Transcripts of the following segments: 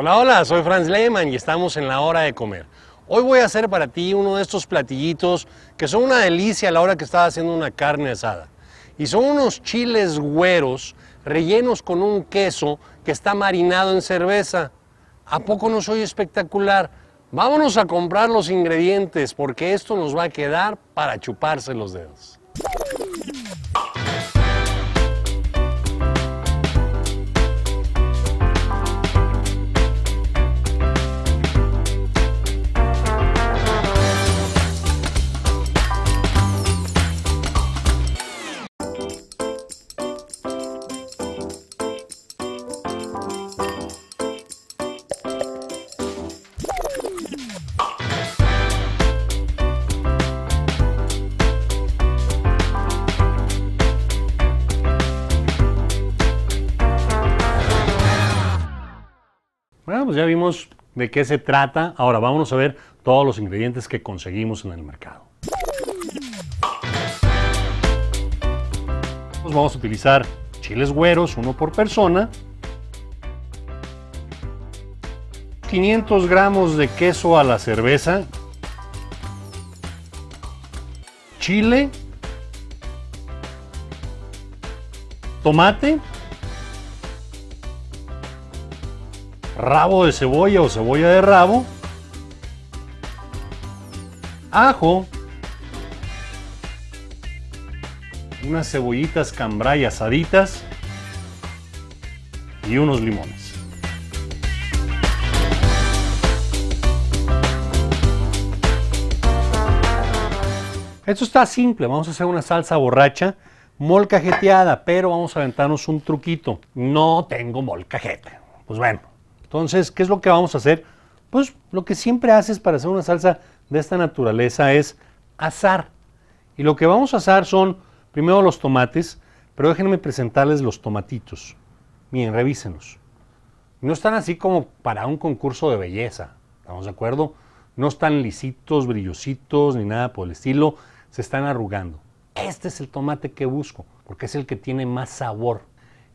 Hola, hola, soy Franz Lehmann y estamos en la hora de comer. Hoy voy a hacer para ti uno de estos platillitos que son una delicia a la hora que estás haciendo una carne asada. Y son unos chiles güeros rellenos con un queso que está marinado en cerveza. ¿A poco no soy espectacular? Vámonos a comprar los ingredientes porque esto nos va a quedar para chuparse los dedos. ya vimos de qué se trata. Ahora vamos a ver todos los ingredientes que conseguimos en el mercado. Pues vamos a utilizar chiles güeros, uno por persona. 500 gramos de queso a la cerveza. Chile. Tomate. rabo de cebolla o cebolla de rabo, ajo, unas cebollitas cambray asaditas y unos limones. Esto está simple, vamos a hacer una salsa borracha molcajeteada, pero vamos a aventarnos un truquito. No tengo molcajete. Pues bueno, entonces, ¿qué es lo que vamos a hacer? Pues lo que siempre haces para hacer una salsa de esta naturaleza es asar. Y lo que vamos a asar son primero los tomates, pero déjenme presentarles los tomatitos. Miren, revísenlos. No están así como para un concurso de belleza, ¿estamos de acuerdo? No están lisitos, brillositos, ni nada por el estilo, se están arrugando. Este es el tomate que busco, porque es el que tiene más sabor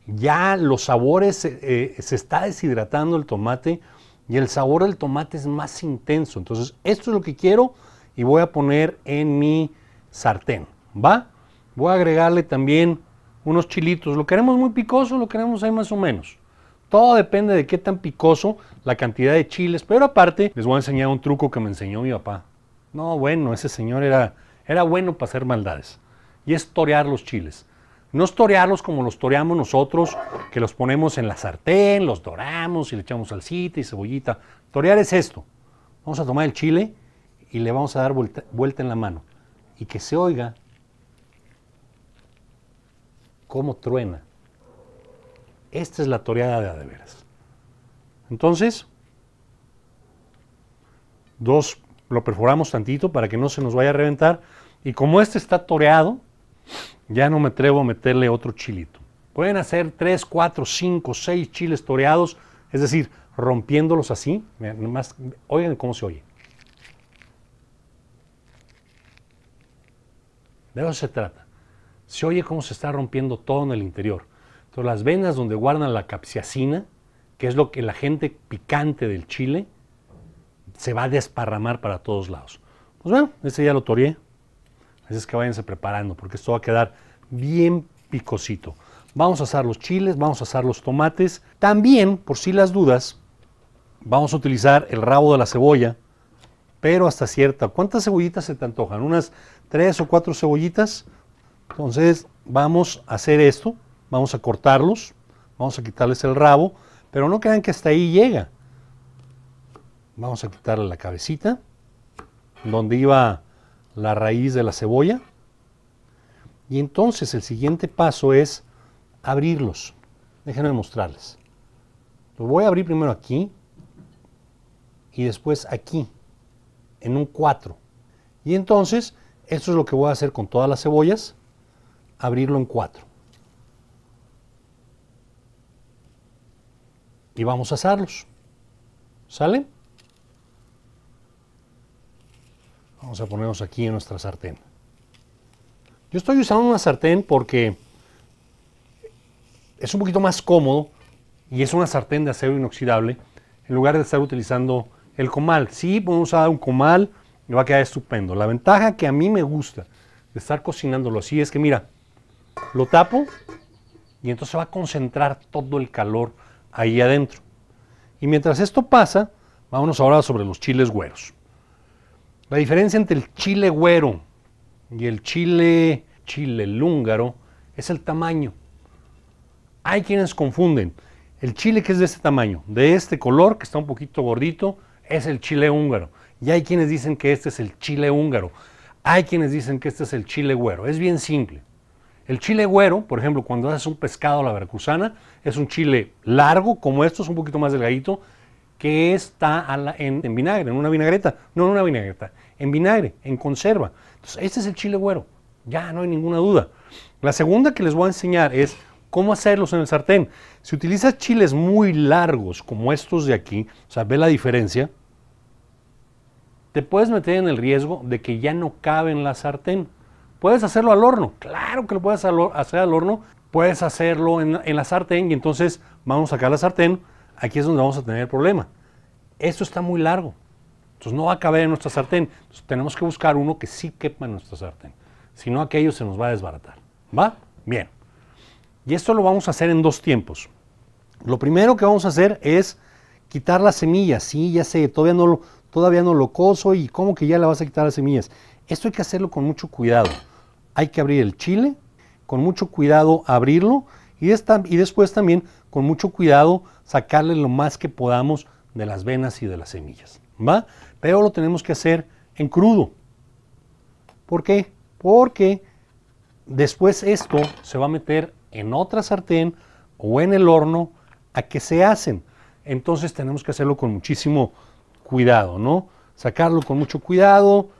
ya los sabores, eh, eh, se está deshidratando el tomate y el sabor del tomate es más intenso. Entonces, esto es lo que quiero y voy a poner en mi sartén, ¿va? Voy a agregarle también unos chilitos. ¿Lo queremos muy picoso? ¿Lo queremos ahí más o menos? Todo depende de qué tan picoso, la cantidad de chiles, pero aparte les voy a enseñar un truco que me enseñó mi papá. No, bueno, ese señor era, era bueno para hacer maldades. Y es los chiles. No torearlos como los toreamos nosotros, que los ponemos en la sartén, los doramos y le echamos salsita y cebollita. Torear es esto. Vamos a tomar el chile y le vamos a dar vuelta, en la mano. Y que se oiga cómo truena. Esta es la toreada de adeveras. Entonces, dos, lo perforamos tantito para que no se nos vaya a reventar. Y como este está toreado, ya no me atrevo a meterle otro chilito. Pueden hacer 3, 4, 5, 6 chiles toreados, es decir, rompiéndolos así. Más, oigan cómo se oye. De eso se trata. Se oye cómo se está rompiendo todo en el interior. Entonces, las venas donde guardan la capsiacina, que es lo que la gente picante del chile, se va a desparramar para todos lados. Pues bueno, ese ya lo toreé, Así es que váyanse preparando porque esto va a quedar bien picosito. Vamos a asar los chiles, vamos a asar los tomates. También, por si las dudas, vamos a utilizar el rabo de la cebolla, pero hasta cierta. ¿Cuántas cebollitas se te antojan? Unas tres o cuatro cebollitas. Entonces vamos a hacer esto, vamos a cortarlos, vamos a quitarles el rabo, pero no crean que hasta ahí llega. Vamos a quitarle la cabecita, donde iba la raíz de la cebolla. Y entonces el siguiente paso es abrirlos. Déjenme mostrarles. Lo voy a abrir primero aquí y después aquí, en un 4. Y entonces, esto es lo que voy a hacer con todas las cebollas, abrirlo en 4. Y vamos a asarlos. ¿Sale? Vamos a ponernos aquí en nuestra sartén. Yo estoy usando una sartén porque es un poquito más cómodo y es una sartén de acero inoxidable en lugar de estar utilizando el comal. Sí, podemos usar un comal y va a quedar estupendo. La ventaja que a mí me gusta de estar cocinándolo así es que, mira, lo tapo y entonces va a concentrar todo el calor ahí adentro. Y mientras esto pasa, vámonos ahora sobre los chiles güeros. La diferencia entre el chile güero y el chile chile húngaro es el tamaño. Hay quienes confunden. El chile que es de este tamaño, de este color, que está un poquito gordito, es el chile húngaro. Y hay quienes dicen que este es el chile húngaro. Hay quienes dicen que este es el chile güero. Es bien simple. El chile güero, por ejemplo, cuando haces un pescado a la veracruzana, es un chile largo, como estos, un poquito más delgadito, que está en, vinagre, en una vinagreta, no en una vinagreta, en vinagre, en conserva. Entonces, este es el chile güero, ya no hay ninguna duda. La segunda que les voy a enseñar es cómo hacerlos en el sartén. Si utilizas chiles muy largos como estos de aquí, o sea, ve la diferencia, te puedes meter en el riesgo de que ya no cabe en la sartén. Puedes hacerlo al horno, claro que lo puedes hacer al horno, puedes hacerlo en, en la sartén y entonces vamos a sacar la sartén, aquí es donde vamos a tener el problema. Esto está muy largo, entonces no va a caber en nuestra sartén. tenemos que buscar uno que sí quepa en nuestra sartén, si no aquello se nos va a desbaratar. ¿Va? Bien. Y esto lo vamos a hacer en dos tiempos. Lo primero que vamos a hacer es quitar las semillas. Sí, ya sé, todavía no lo, todavía no lo coso y cómo que ya le vas a quitar las semillas. Esto hay que hacerlo con mucho cuidado. Hay que abrir el chile, con mucho cuidado abrirlo y, esta, y después también con mucho cuidado sacarle lo más que podamos de las venas y de las semillas. ¿va? Pero lo tenemos que hacer en crudo. ¿Por qué? Porque después esto se va a meter en otra sartén o en el horno a que se hacen. Entonces tenemos que hacerlo con muchísimo cuidado, ¿no? Sacarlo con mucho cuidado,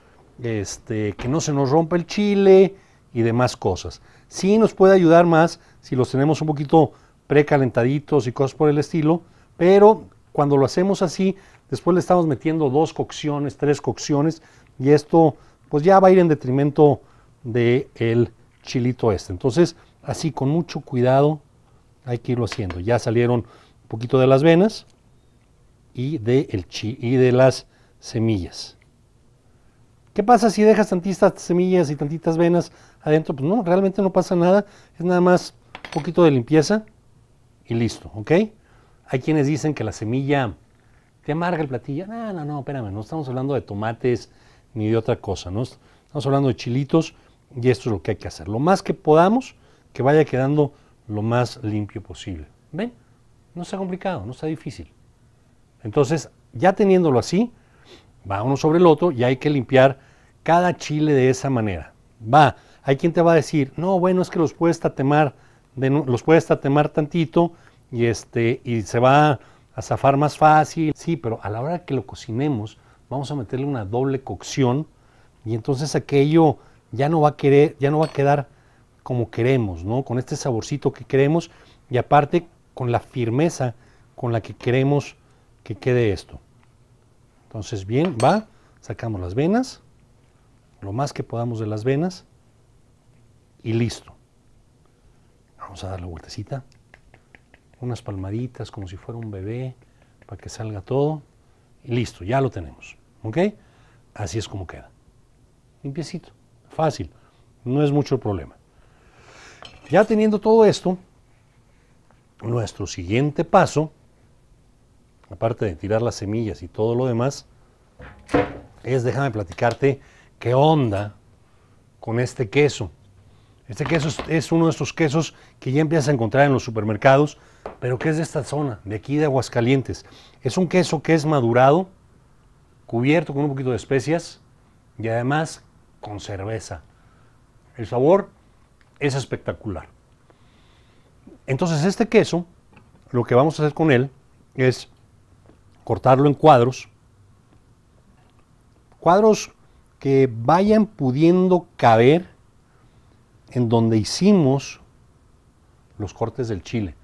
este, que no se nos rompa el chile y demás cosas. Sí nos puede ayudar más si los tenemos un poquito precalentaditos y cosas por el estilo, pero cuando lo hacemos así, después le estamos metiendo dos cocciones, tres cocciones, y esto pues ya va a ir en detrimento del chilito este. Entonces, así con mucho cuidado hay que irlo haciendo. Ya salieron un poquito de las venas y de, el y de las semillas. ¿Qué pasa si dejas tantitas semillas y tantitas venas adentro? Pues no, realmente no pasa nada. Es nada más un poquito de limpieza y listo, ¿ok? Hay quienes dicen que la semilla te amarga el platillo. No, ah, no, no, espérame, no estamos hablando de tomates ni de otra cosa, ¿no? Estamos hablando de chilitos y esto es lo que hay que hacer. Lo más que podamos, que vaya quedando lo más limpio posible. ¿Ven? No sea complicado, no sea difícil. Entonces, ya teniéndolo así, va uno sobre el otro y hay que limpiar cada chile de esa manera. Va, hay quien te va a decir, no, bueno, es que los puedes tatemar los puedes tatemar tantito y, este, y se va a zafar más fácil. Sí, pero a la hora que lo cocinemos, vamos a meterle una doble cocción y entonces aquello ya no va a querer, ya no va a quedar como queremos, ¿no? Con este saborcito que queremos y aparte con la firmeza con la que queremos que quede esto. Entonces, bien, va, sacamos las venas, lo más que podamos de las venas y listo. Vamos a dar la vueltecita. Unas palmaditas como si fuera un bebé para que salga todo. Y listo, ya lo tenemos. ¿Ok? Así es como queda. Limpiecito. Fácil. No es mucho problema. Ya teniendo todo esto, nuestro siguiente paso, aparte de tirar las semillas y todo lo demás, es déjame platicarte qué onda con este queso. Este queso es, uno de estos quesos que ya empiezas a encontrar en los supermercados, pero que es de esta zona, de aquí de Aguascalientes. Es un queso que es madurado, cubierto con un poquito de especias y además con cerveza. El sabor es espectacular. Entonces este queso, lo que vamos a hacer con él es cortarlo en cuadros. Cuadros que vayan pudiendo caber en donde hicimos los cortes del chile.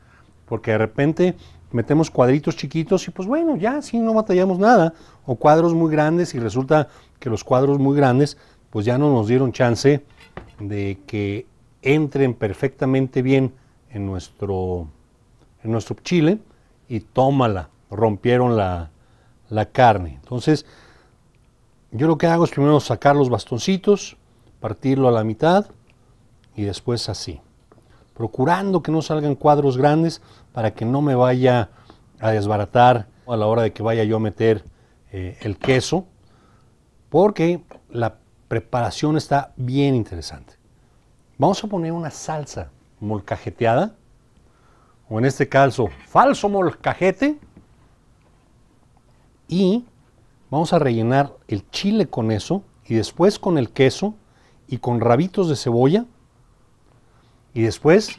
Porque de repente metemos cuadritos chiquitos y pues bueno, ya así no batallamos nada. O cuadros muy grandes y resulta que los cuadros muy grandes pues ya no nos dieron chance de que entren perfectamente bien en nuestro, en nuestro chile y tómala, rompieron la, la carne. Entonces, yo lo que hago es primero sacar los bastoncitos, partirlo a la mitad y después así, procurando que no salgan cuadros grandes para que no me vaya a desbaratar a la hora de que vaya yo a meter eh, el queso, porque la preparación está bien interesante. Vamos a poner una salsa molcajeteada, o en este caso, falso molcajete, y vamos a rellenar el chile con eso, y después con el queso y con rabitos de cebolla y después,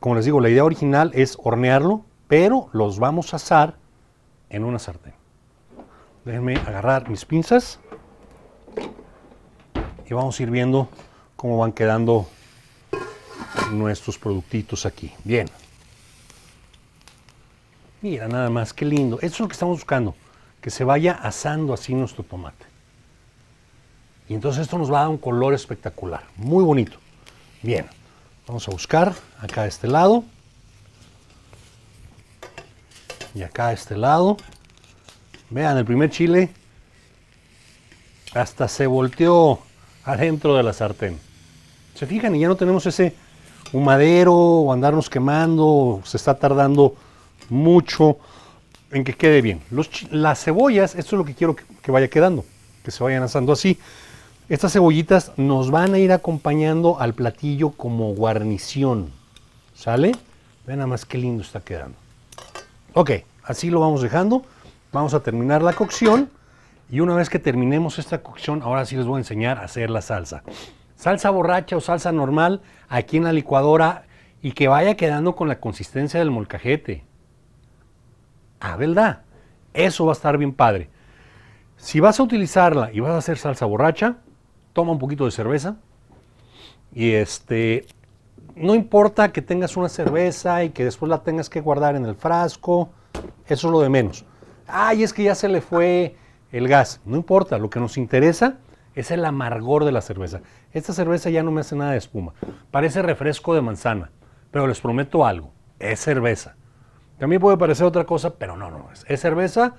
como les digo, la idea original es hornearlo, pero los vamos a asar en una sartén. Déjenme agarrar mis pinzas y vamos a ir viendo cómo van quedando nuestros productitos aquí. Bien. Mira nada más, qué lindo. Eso es lo que estamos buscando, que se vaya asando así nuestro tomate. Y entonces esto nos va a dar un color espectacular, muy bonito. Bien, vamos a buscar acá a este lado. Y acá a este lado. Vean, el primer chile hasta se volteó adentro de la sartén. ¿Se fijan? Y ya no tenemos ese humadero o andarnos quemando. Se está tardando mucho en que quede bien. las cebollas, esto es lo que quiero que vaya quedando. Que se vayan asando así. Estas cebollitas nos van a ir acompañando al platillo como guarnición. ¿Sale? Vean nada más qué lindo está quedando. Ok, así lo vamos dejando. Vamos a terminar la cocción. Y una vez que terminemos esta cocción, ahora sí les voy a enseñar a hacer la salsa. Salsa borracha o salsa normal aquí en la licuadora y que vaya quedando con la consistencia del molcajete. Ah, ¿verdad? Eso va a estar bien padre. Si vas a utilizarla y vas a hacer salsa borracha, toma un poquito de cerveza y este, no importa que tengas una cerveza y que después la tengas que guardar en el frasco, eso es lo de menos. Ay, es que ya se le fue el gas. No importa, lo que nos interesa es el amargor de la cerveza. Esta cerveza ya no me hace nada de espuma. Parece refresco de manzana, pero les prometo algo, es cerveza. También puede parecer otra cosa, pero no, no, es, es cerveza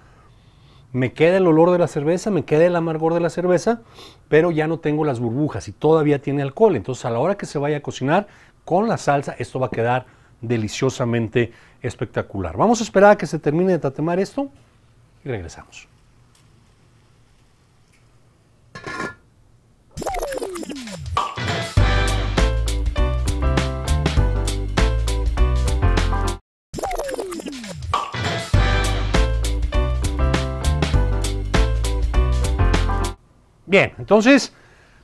me queda el olor de la cerveza, me queda el amargor de la cerveza, pero ya no tengo las burbujas y todavía tiene alcohol. Entonces a la hora que se vaya a cocinar con la salsa, esto va a quedar deliciosamente espectacular. Vamos a esperar a que se termine de tatemar esto y regresamos. Bien, entonces,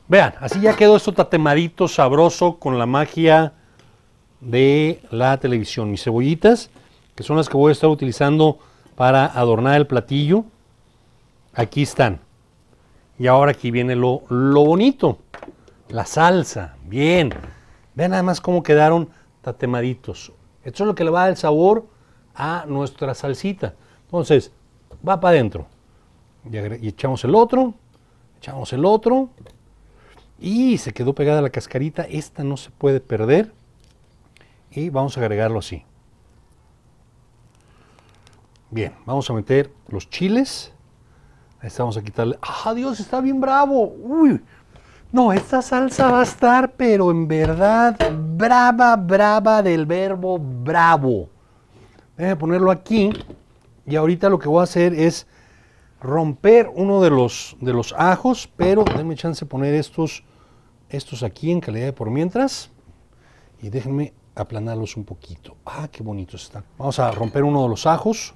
vean, así ya quedó esto tatemadito, sabroso, con la magia de la televisión. Mis cebollitas, que son las que voy a estar utilizando para adornar el platillo, aquí están. Y ahora aquí viene lo, bonito, la salsa, bien. Vean además cómo quedaron tatemaditos. Esto es lo que le va a dar el sabor a nuestra salsita. Entonces, va para adentro. y echamos el otro. Echamos el otro. Y se quedó pegada la cascarita. Esta no se puede perder. Y vamos a agregarlo así. Bien, vamos a meter los chiles. Ahí vamos a quitarle. ¡Ah, Dios, está bien bravo! ¡Uy! No, esta salsa va a estar, pero en verdad, brava, brava del verbo bravo. voy a ponerlo aquí. Y ahorita lo que voy a hacer es romper uno de los, de los ajos, pero denme chance de poner estos, estos aquí en calidad de por mientras. Y déjenme aplanarlos un poquito. Ah, qué bonito están. Vamos a romper uno de los ajos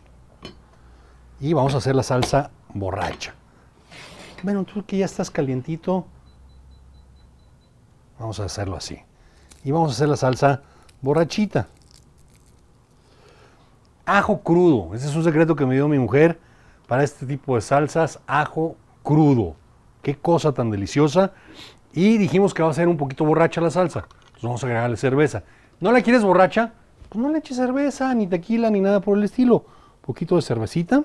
y vamos a hacer la salsa borracha. Bueno, tú que ya estás calientito, vamos a hacerlo así. Y vamos a hacer la salsa borrachita. Ajo crudo, ese es un secreto que me dio mi mujer para este tipo de salsas, ajo crudo. Qué cosa tan deliciosa. Y dijimos que va a ser un poquito borracha la salsa. Entonces vamos a agregarle cerveza. ¿No la quieres borracha? Pues no le eches cerveza, ni tequila, ni nada por el estilo. Un poquito de cervecita.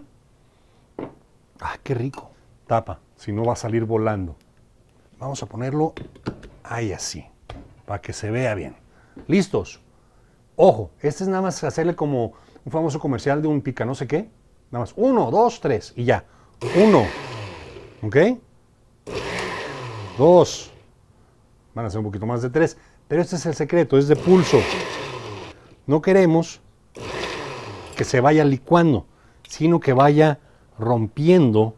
Ah, qué rico. Tapa, si no va a salir volando. Vamos a ponerlo ahí así, para que se vea bien. ¿Listos? Ojo, este es nada más hacerle como un famoso comercial de un pica no sé qué. Nada más. Uno, dos, tres y ya. Uno. ¿Ok? Dos. Van a ser un poquito más de tres. Pero este es el secreto, es de pulso. No queremos que se vaya licuando, sino que vaya rompiendo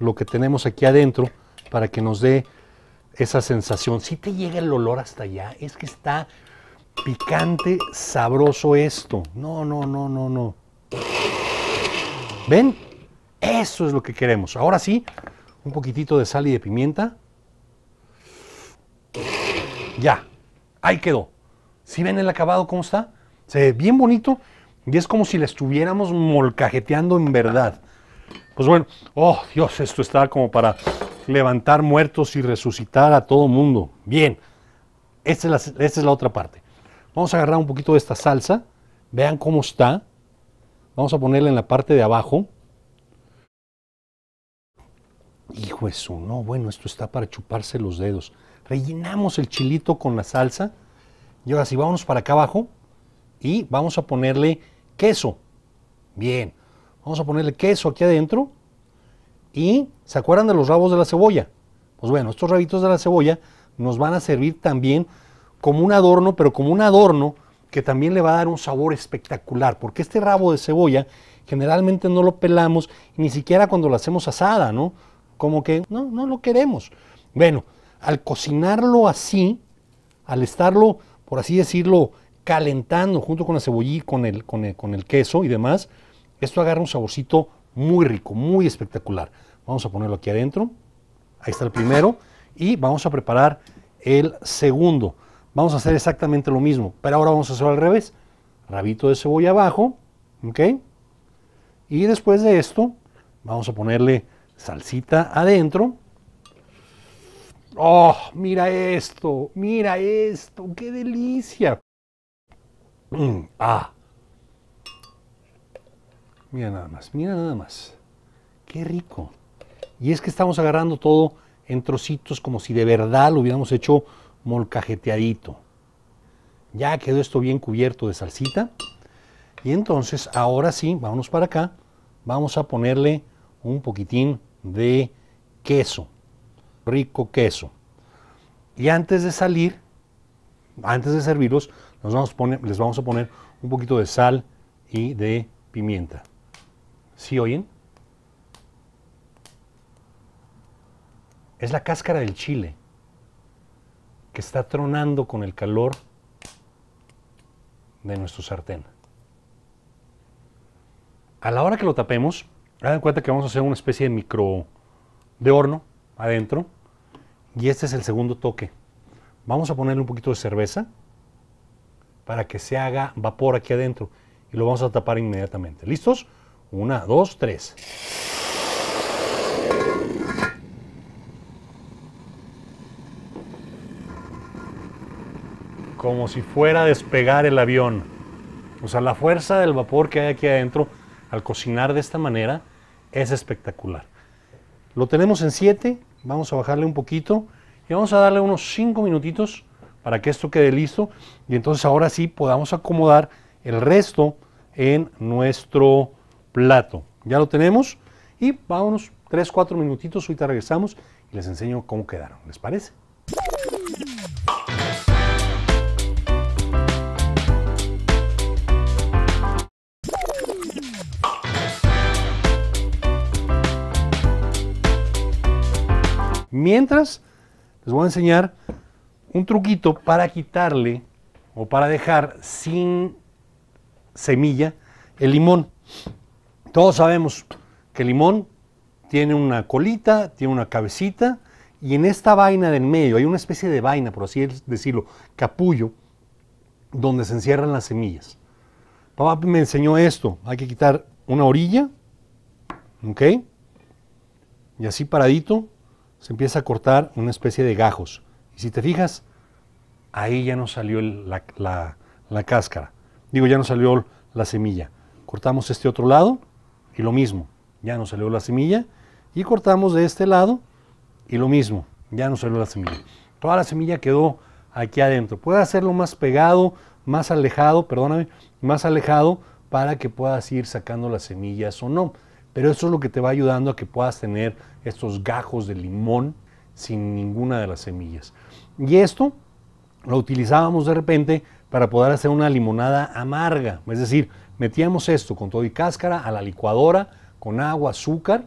lo que tenemos aquí adentro para que nos dé esa sensación. Si te llega el olor hasta allá, es que está picante, sabroso esto. No, no, no, no, no. ¿Ven? Eso es lo que queremos. Ahora sí, un poquitito de sal y de pimienta. Ya, ahí quedó. Si ¿Sí ven el acabado cómo está? Se ve bien bonito y es como si la estuviéramos molcajeteando en verdad. Pues bueno, oh Dios, esto está como para levantar muertos y resucitar a todo mundo. Bien, esta es la, esta es la otra parte. Vamos a agarrar un poquito de esta salsa. Vean cómo está. Vamos a ponerle en la parte de abajo. Hijo eso, no, bueno, esto está para chuparse los dedos. Rellenamos el chilito con la salsa. Y ahora sí, vámonos para acá abajo y vamos a ponerle queso. Bien, vamos a ponerle queso aquí adentro. Y, ¿se acuerdan de los rabos de la cebolla? Pues bueno, estos rabitos de la cebolla nos van a servir también como un adorno, pero como un adorno que también le va a dar un sabor espectacular, porque este rabo de cebolla generalmente no lo pelamos, ni siquiera cuando lo hacemos asada, ¿no? Como que no, no lo queremos. Bueno, al cocinarlo así, al estarlo, por así decirlo, calentando junto con la cebollí, con el, con el, con el queso y demás, esto agarra un saborcito muy rico, muy espectacular. Vamos a ponerlo aquí adentro. Ahí está el primero. Y vamos a preparar el segundo. Vamos a hacer exactamente lo mismo, pero ahora vamos a hacerlo al revés. Rabito de cebolla abajo, ¿ok? Y después de esto, vamos a ponerle salsita adentro. ¡Oh, mira esto! ¡Mira esto! ¡Qué delicia! Mm, ¡Ah! Mira nada más, mira nada más. ¡Qué rico! Y es que estamos agarrando todo en trocitos como si de verdad lo hubiéramos hecho molcajeteadito. Ya quedó esto bien cubierto de salsita. Y entonces, ahora sí, vámonos para acá. Vamos a ponerle un poquitín de queso. Rico queso. Y antes de salir, antes de servirlos, nos vamos les vamos a poner un poquito de sal y de pimienta. ¿Sí oyen? Es la cáscara del chile que está tronando con el calor de nuestro sartén. A la hora que lo tapemos, hagan cuenta que vamos a hacer una especie de micro de horno adentro. Y este es el segundo toque. Vamos a ponerle un poquito de cerveza para que se haga vapor aquí adentro. Y lo vamos a tapar inmediatamente. ¿Listos? Una, dos, tres. como si fuera a despegar el avión. O sea, la fuerza del vapor que hay aquí adentro al cocinar de esta manera es espectacular. Lo tenemos en 7, vamos a bajarle un poquito y vamos a darle unos 5 minutitos para que esto quede listo y entonces ahora sí podamos acomodar el resto en nuestro plato. Ya lo tenemos y vámonos 3-4 minutitos, ahorita regresamos y les enseño cómo quedaron. ¿Les parece? Mientras, les voy a enseñar un truquito para quitarle o para dejar sin semilla el limón. Todos sabemos que el limón tiene una colita, tiene una cabecita y en esta vaina del medio hay una especie de vaina, por así decirlo, capullo, donde se encierran las semillas. Papá me enseñó esto, hay que quitar una orilla, ¿ok? Y así paradito, se empieza a cortar una especie de gajos. Y si te fijas, ahí ya no salió la, la cáscara. Digo, ya no salió la semilla. Cortamos este otro lado y lo mismo. Ya no salió la semilla. Y cortamos de este lado y lo mismo. Ya no salió la semilla. Toda la semilla quedó aquí adentro. Puedes hacerlo más pegado, más alejado, perdóname, más alejado para que puedas ir sacando las semillas o no. Pero eso es lo que te va ayudando a que puedas tener estos gajos de limón sin ninguna de las semillas. Y esto lo utilizábamos de repente para poder hacer una limonada amarga. Es decir, metíamos esto con todo y cáscara a la licuadora, con agua, azúcar,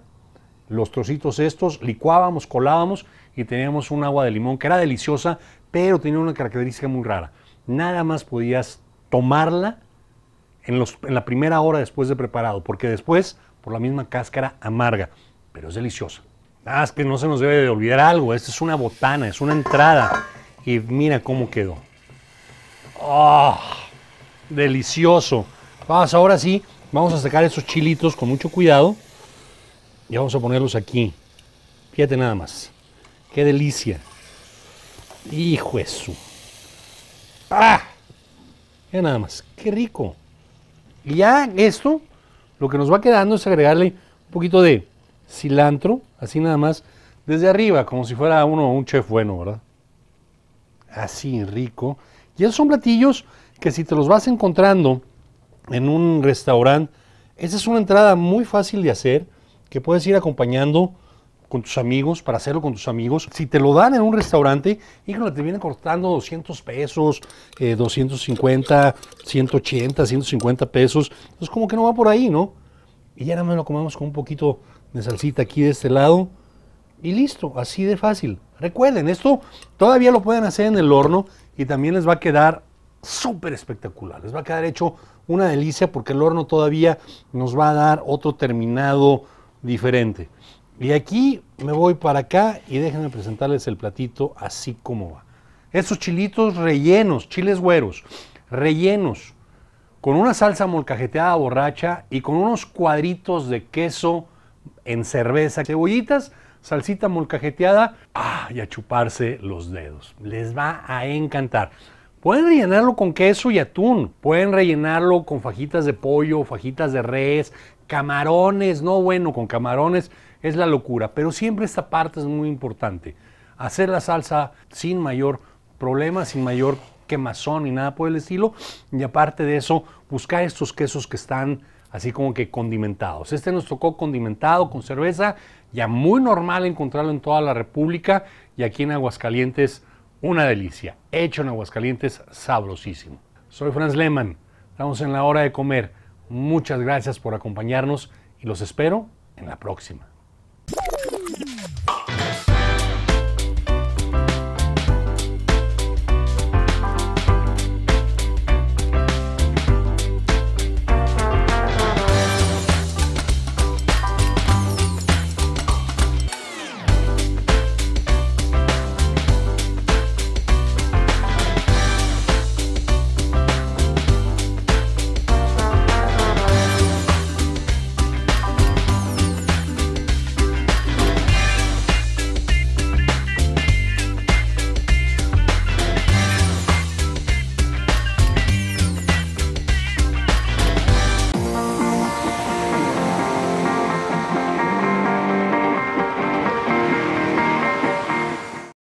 los trocitos estos, licuábamos, colábamos y teníamos un agua de limón que era deliciosa, pero tenía una característica muy rara. Nada más podías tomarla en, en la primera hora después de preparado, porque después por la misma cáscara amarga, pero es deliciosa. Ah, es que no se nos debe de olvidar algo, esta es una botana, es una entrada. Y mira cómo quedó. Ah, delicioso. Vamos, ahora sí, vamos a sacar esos chilitos con mucho cuidado y vamos a ponerlos aquí. Fíjate nada más. ¡Qué delicia! ¡Hijo eso! ¡Ah! Mira nada más, qué rico. Y ya esto lo que nos va quedando es agregarle un poquito de cilantro, así nada más, desde arriba, como si fuera uno un chef bueno, ¿verdad? Así, rico. Y esos son platillos que si te los vas encontrando en un restaurante, esa es una entrada muy fácil de hacer, que puedes ir acompañando con tus amigos, para hacerlo con tus amigos. Si te lo dan en un restaurante, híjole, te vienen cortando 200 pesos, 250, 180, 150 pesos. Entonces, como que no va por ahí, ¿no? Y ya nada más lo comemos con un poquito de salsita aquí de este lado. Y listo, así de fácil. Recuerden, esto todavía lo pueden hacer en el horno y también les va a quedar súper espectacular. Les va a quedar hecho una delicia porque el horno todavía nos va a dar otro terminado diferente. Y aquí me voy para acá y déjenme presentarles el platito así como va. Estos chilitos rellenos, chiles güeros, rellenos, con una salsa molcajeteada borracha y con unos cuadritos de queso en cerveza, cebollitas, salsita molcajeteada ah, y a chuparse los dedos. Les va a encantar. Pueden rellenarlo con queso y atún, pueden rellenarlo con fajitas de pollo, fajitas de res, camarones, no bueno, con camarones es la locura, pero siempre esta parte es muy importante. Hacer la salsa sin mayor problema, sin mayor quemazón ni nada por el estilo. Y aparte de eso, buscar estos quesos que están así como que condimentados. Este nos tocó condimentado con cerveza, ya muy normal encontrarlo en toda la República y aquí en Aguascalientes, una delicia. Hecho en Aguascalientes, sabrosísimo. Soy Franz Lehmann, estamos en la hora de comer. Muchas gracias por acompañarnos y los espero en la próxima.